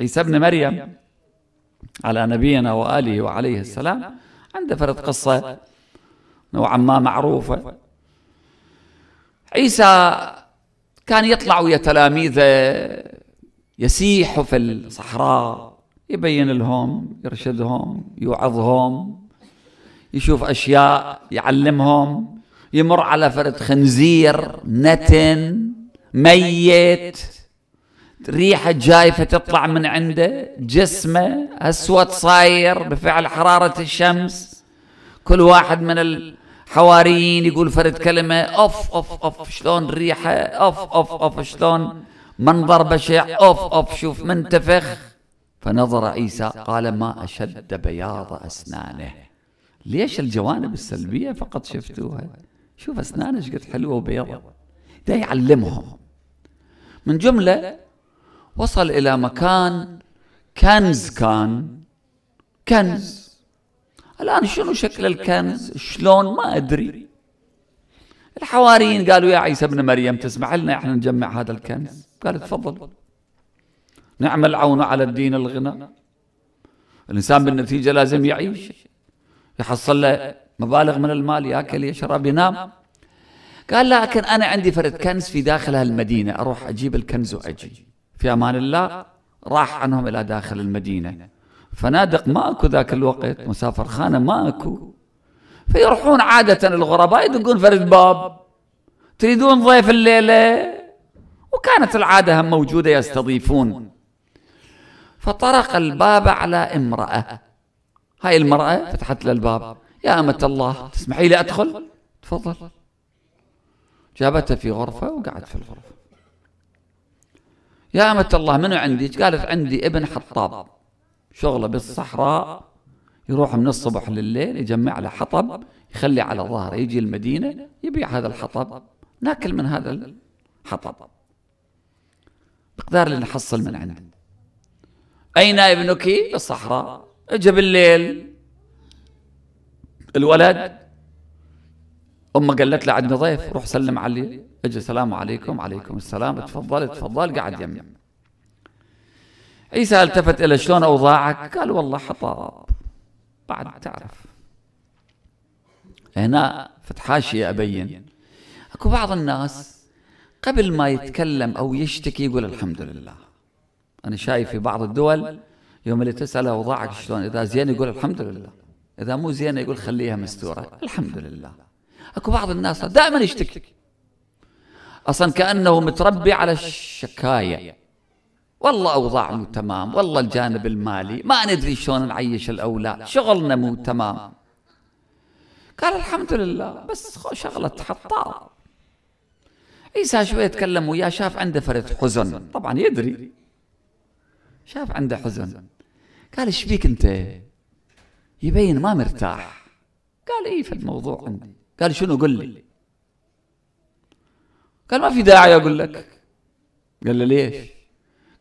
عيسى ابن مريم على نبينا وآله وعليه السلام عنده فرد قصة نوعا ما معروفة عيسى كان يطلع ويا تلاميذه يسيح في الصحراء يبين لهم يرشدهم يوعظهم يشوف أشياء يعلمهم يمر على فرد خنزير نتن ميت ريحة جايفة تطلع من عنده جسمه أسود صاير بفعل حرارة الشمس كل واحد من الحواريين يقول فرد كلمة أوف أوف أوف شلون ريحة أوف أوف أوف شلون منظر بشع أوف أوف شوف منتفخ فنظر عيسى قال ما أشد بياض أسنانه ليش الجوانب السلبية فقط شفتوها شوف أسنانه قد حلوة وبيضة ده يعلمهم من جملة وصل إلى مكان كنز كان كنز الآن شنو شكل الكنز شلون ما أدري الحواريين قالوا يا عيسى ابن مريم تسمح لنا احنا نجمع هذا الكنز قال تفضل نعمل عون على الدين الغنى الإنسان بالنتيجة لازم يعيش يحصل له مبالغ من المال ياكل يشرب ينام قال لكن أنا عندي فرد كنز في داخل هالمدينة أروح أجيب الكنز وأجي في أمان الله راح عنهم إلى داخل المدينة فنادق ما أكو ذاك الوقت مسافر خانة ما أكو فيروحون عادة الغرباء يدقون فرد باب تريدون ضيف الليلة وكانت العادة هم موجودة يستضيفون فطرق الباب على امرأة هاي المرأة فتحت له الباب يا أمة الله تسمحي لي أدخل تفضل جابتها في غرفة وقعدت في الغرفة يا أمة الله منو عندك قالت عندي ابن حطاب شغله بالصحراء يروح من الصبح لليل يجمع له حطب يخلي على ظهره يجي المدينة يبيع هذا الحطب ناكل من هذا الحطب مقدار اللي نحصل من عنده أين ابنك بالصحراء اجى بالليل الولد امه قالت له عندنا ضيف روح سلم علي اجي السلام عليكم عليكم السلام تفضل تفضل قعد يمي عيسى التفت الى شلون اوضاعك قال والله حطاب بعد تعرف هنا فتحاشي ابين اكو بعض الناس قبل ما يتكلم او يشتكي يقول الحمد لله انا شايف في بعض الدول يوم اللي تساله اوضاعك شلون اذا زين يقول الحمد لله اذا مو زين يقول خليها مستوره الحمد لله اكو بعض الناس دائما يشتكي اصلا كانه متربي على الشكايه والله اوضاع مو تمام والله الجانب المالي ما ندري شلون نعيش الاولاد شغلنا مو تمام قال الحمد لله بس شغله حطار عيسى شوي تكلم وياه شاف عنده فرد حزن طبعا يدري شاف عنده حزن قال ايش بيك انت يبين ما مرتاح قال اي في الموضوع عندي قال شنو قل لي قال ما في داعي اقول لك قال له ليش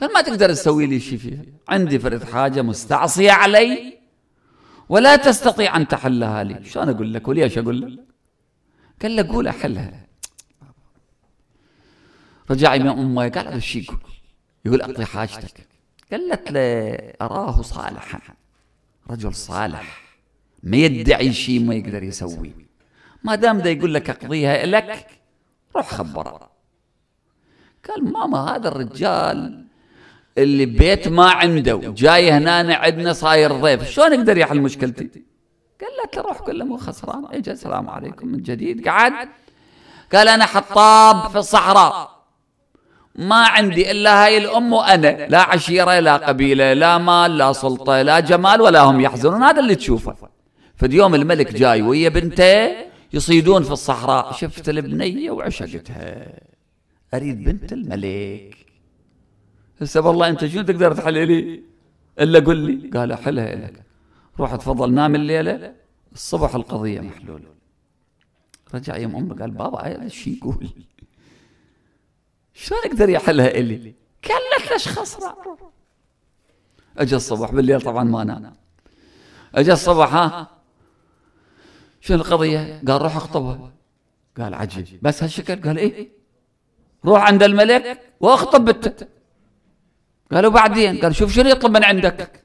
قال ما تقدر تسوي لي شيء فيها عندي فرد حاجه مستعصيه علي ولا تستطيع ان تحلها لي شلون اقول لك وليش اقول لك قال له قول احلها رجع من امه قال هذا الشيء يقول يقول اقضي حاجتك قالت له اراه صالحا رجل صالح ما يدعي شيء ما يقدر يسويه ما دام ده يقول لك اقضيها لك روح خبره قال ماما هذا الرجال اللي بيت ما عنده جاي هنا عندنا صاير ضيف شلون اقدر يحل مشكلتي قال لك روح قل له مو خسران اجى السلام عليكم من جديد قعد قال انا حطاب في الصحراء ما عندي الا هاي الام وانا لا عشيره لا قبيله لا مال لا سلطه لا جمال ولا هم يحزنون هذا اللي تشوفه اليوم الملك جاي ويا بنته يصيدون في الصحراء شفت البنية وعشقتها أريد بنت الملك هسه والله أنت شنو تقدر تحل لي إلا قل لي قال أحلها لك روح تفضل نام الليلة الصبح القضية محلولة رجع يوم أمه قال بابا ايش شو يقول شلون أقدر يحلها إلي كلت ليش خسرة أجا الصبح بالليل طبعا ما نام أجا الصبح ها شنو القضية؟ قال روح اخطبها قال عجيب بس هالشكل قال ايه روح عند الملك واخطب بنتك قالوا بعدين قال شوف شنو يطلب من عندك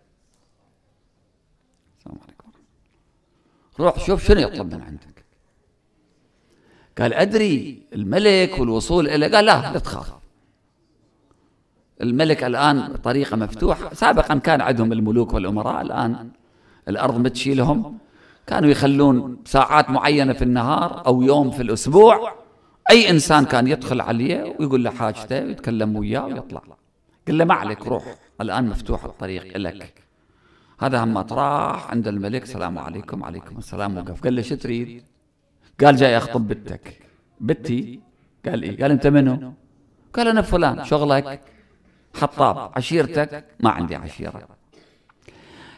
السلام عليكم روح شوف شنو يطلب من عندك قال ادري الملك والوصول الى قال لا لا تخاف الملك الان طريقه مفتوحه سابقا كان عندهم الملوك والامراء الان الارض متشي لهم كانوا يخلون ساعات معينة في النهار أو يوم في الأسبوع أي إنسان كان يدخل عليه ويقول له حاجته ويتكلم وياه ويطلع قل له ما عليك روح الآن مفتوح الطريق لك هذا هم راح عند الملك السلام عليكم عليكم السلام وقف قال له شو تريد قال جاي أخطب بنتك بنتي قال إيه قال أنت منو قال أنا فلان شغلك حطاب عشيرتك ما عندي عشيرة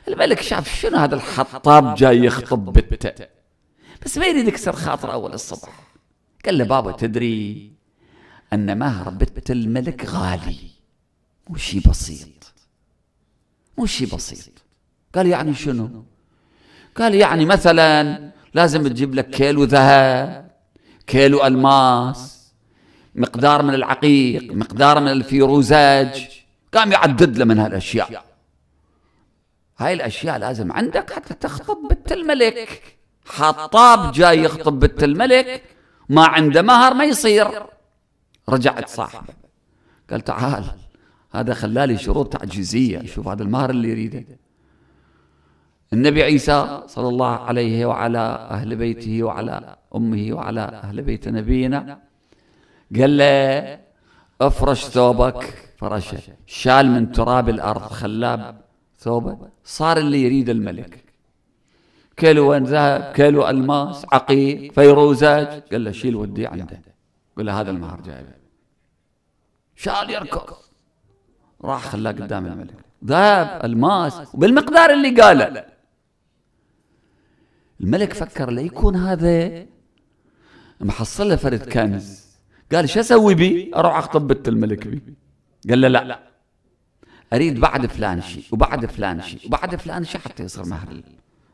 الملك شاف شنو هذا الحطاب جاي يخطب بالتاء بس ما يريد يكسر خاطر اول الصبح قال له بابا تدري ان مهر بنت الملك غالي مو شي بسيط مو شي بسيط قال يعني شنو قال يعني مثلا لازم تجيب لك كيلو ذهب كيلو الماس مقدار من العقيق مقدار من الفيروزاج قام يعدد له من هالاشياء هاي الأشياء لازم عندك حتى تخطب بنت الملك حطاب جاي يخطب بنت الملك ما عنده مهر ما يصير رجعت صاحبه قال تعال هذا خلالي شروط تعجيزية شوف هذا المهر اللي يريده النبي عيسى صلى الله عليه وعلى أهل بيته وعلى أمه وعلى أهل بيت نبينا قال له افرش ثوبك فرشه شال من تراب الأرض خلاه ثوبه صار اللي يريد الملك كيلو ذهب كيلو الماس عقيق فيروزاج قال له شيل ودي عنده قال له هذا المهر جايبه شال يركض راح خلاه قدام الملك ذهب الماس وبالمقدار اللي قاله الملك فكر لا يكون هذا محصله فرد كنز قال شو اسوي بي؟ اروح اخطب بنت الملك بي قال له لا اريد بعد فلان شيء وبعد فلان شيء وبعد فلان شيء حتى يصير مهر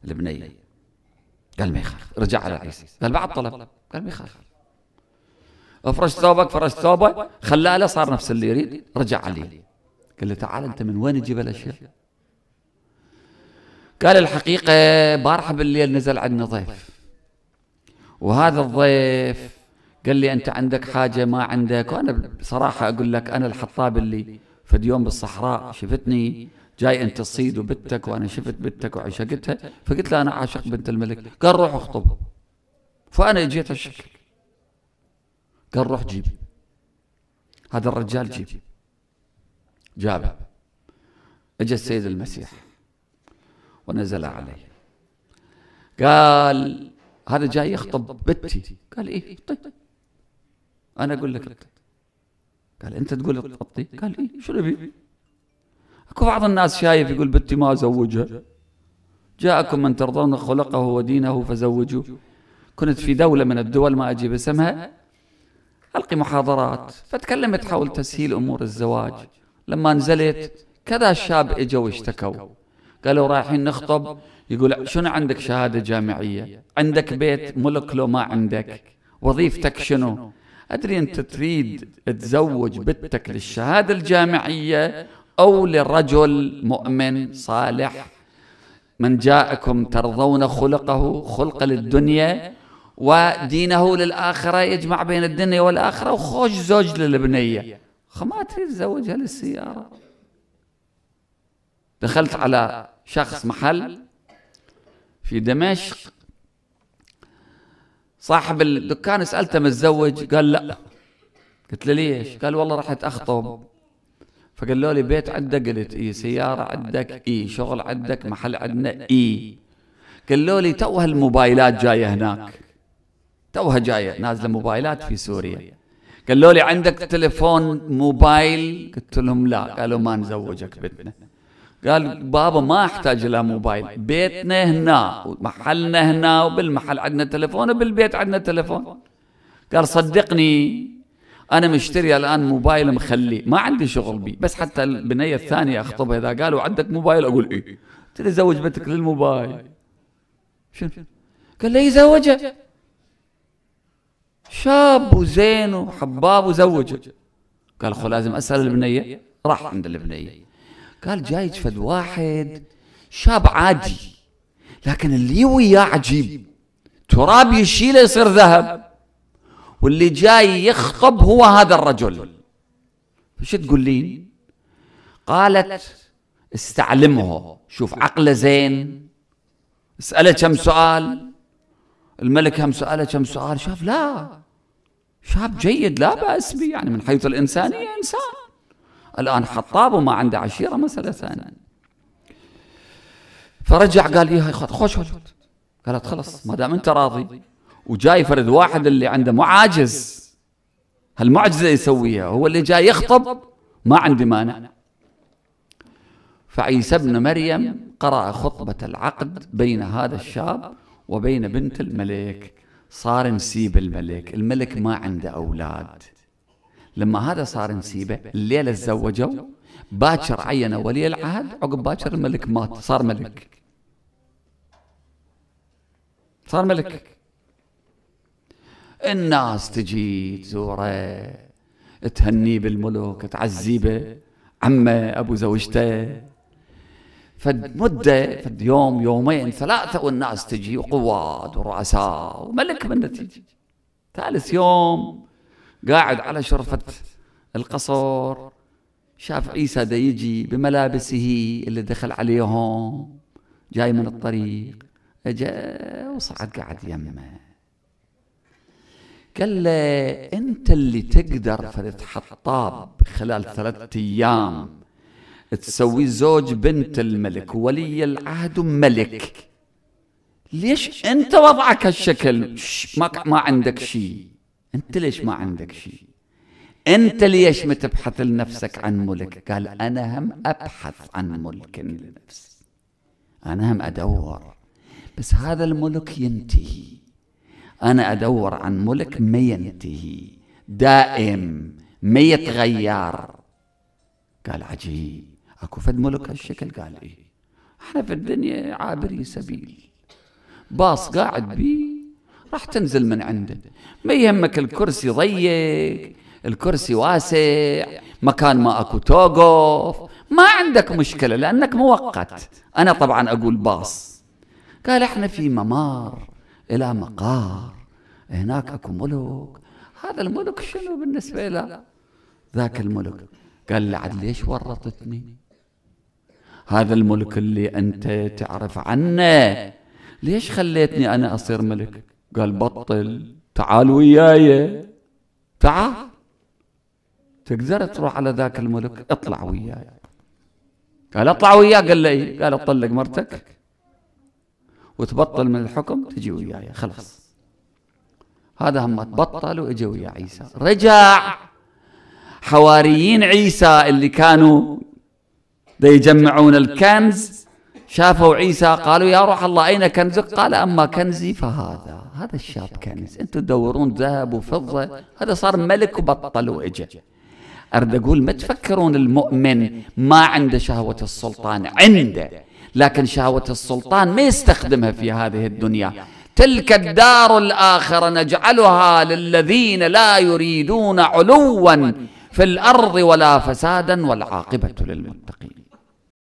البنيه قال ما يخالف رجع على عيسى قال بعد طلب قال ما يخالف افرش ثوبك فرش ثوبه خلاله له صار نفس اللي يريد رجع عليه قال له تعال انت من وين تجيب الاشياء؟ قال الحقيقة بارحة بالليل نزل عندنا ضيف وهذا الضيف قال لي أنت عندك حاجة ما عندك وأنا بصراحة أقول لك أنا الحطاب اللي فد يوم بالصحراء شفتني جاي انت تصيد وبتك وانا شفت بتك وعشقتها فقلت لها انا عاشق بنت الملك قال روح اخطبها فانا اجيت الشكل قال روح جيب هذا الرجال جيب جابه اجى السيد المسيح ونزل عليه قال هذا جاي يخطب بنتي قال ايه طيب انا اقول لك قال أنت تقول تغطي قال إيه شو نبي أكو بعض الناس شايف يقول بنتي ما أزوجها جاءكم من ترضون خلقه ودينه فزوجوه كنت في دولة من الدول ما أجيب اسمها ألقي محاضرات فتكلمت حول تسهيل أمور الزواج لما نزلت كذا الشاب إجوا واشتكوا قالوا رايحين نخطب يقول شنو عندك شهادة جامعية عندك بيت ملك لو ما عندك وظيفتك شنو أدري أنت تريد تزوج بنتك للشهادة الجامعية أو لرجل مؤمن صالح من جاءكم ترضون خلقه خلق للدنيا ودينه للآخرة يجمع بين الدنيا والآخرة وخوش زوج للبنية ما تريد تزوجها للسيارة دخلت على شخص محل في دمشق صاحب الدكان سالته متزوج قال لا قلت له ليش قال والله رحت اخطب فقالوا لي بيت عندك قلت اي سياره عندك اي شغل عندك محل عندنا اي قالوا لي توها الموبايلات جايه هناك توها جايه نازله موبايلات في سوريا قالوا لي عندك تليفون موبايل قلت لهم لا قالوا ما نزوجك بدنا قال بابا ما احتاج الى موبايل بيتنا هنا ومحلنا هنا وبالمحل عندنا تلفون وبالبيت عندنا تلفون قال صدقني انا مشتري الان موبايل مخليه ما عندي شغل بيه بس حتى البنيه الثانيه اخطبها اذا قالوا عندك موبايل اقول ايه قلت زوج بنتك للموبايل شنو قال لي زوجها شاب وزين وحباب وزوجها قال اخو لازم اسال البنيه راح عند البنيه قال جاي فد واحد شاب عادي لكن اللي وياه عجيب تراب يشيله يصير ذهب واللي جاي يخطب هو هذا الرجل فش تقولين قالت استعلمه شوف عقله زين اسأله كم سؤال الملك هم سأله كم سؤال شاف لا شاب جيد لا بأس به يعني من حيث الإنسانية إنسان الآن خطاب وما عنده عشيرة مسألة ثانية فرجع قال لي إيه، خوش خوش قالت خلاص ما دام أنت راضي وجاي فرد واحد اللي عنده معاجز هالمعجزة يسويها هو اللي جاي يخطب ما عندي مانع فعيسى ابن مريم قرأ خطبة العقد بين هذا الشاب وبين بنت الملك صار نسيب الملك الملك ما عنده أولاد لما هذا صار نسيبه الليله تزوجوا باكر عينه ولي العهد عقب باكر الملك مات صار ملك صار ملك الناس تجي تزوره تهنيه بالملوك تعزيه به عمه ابو زوجته فد مدة فد يوم يومين ثلاثة والناس تجي وقواد ورؤساء وملك من تجي ثالث يوم قاعد على شرفة القصر شاف عيسى دا يجي بملابسه اللي دخل عليهم جاي من الطريق اجا وصعد قعد يمه قال له انت اللي تقدر فرد حطاب خلال ثلاثة ايام تسوي زوج بنت الملك ولي العهد ملك ليش انت وضعك هالشكل ما, ما عندك شيء انت ليش ما عندك شيء انت ليش ما تبحث لنفسك عن ملك قال انا هم ابحث عن ملك لنفسي انا هم ادور بس هذا الملك ينتهي انا ادور عن ملك ما ينتهي دائم ما يتغير قال عجيب اكو فد ملك هالشكل قال ايه احنا في الدنيا عابري سبيل باص قاعد بيه راح تنزل من عنده ما يهمك الكرسي ضيق الكرسي واسع مكان ما اكو توقف ما عندك مشكله لانك مؤقت انا طبعا اقول باص قال احنا في ممار الى مقار هناك اكو ملوك هذا الملوك شنو بالنسبه له ذاك الملك قال لي عاد ليش ورطتني هذا الملك اللي انت تعرف عنه ليش خليتني انا اصير ملك قال بطل تعال وياي تعال تقدر تروح على ذاك الملك اطلع وياي قال اطلع وياه قال له إيه؟ قال اطلق مرتك وتبطل من الحكم تجي وياي خلاص هذا هم تبطل واجا ويا عيسى رجع حواريين عيسى اللي كانوا يجمعون الكنز شافوا عيسى قالوا يا روح الله أين كنزك قال أما كنزي فهذا هذا الشاب كنز أنتم تدورون ذهب وفضة هذا صار ملك وبطل وإجا أرد أقول ما تفكرون المؤمن ما عنده شهوة السلطان عنده لكن شهوة السلطان ما يستخدمها في هذه الدنيا تلك الدار الآخرة نجعلها للذين لا يريدون علوا في الأرض ولا فسادا والعاقبة للمتقين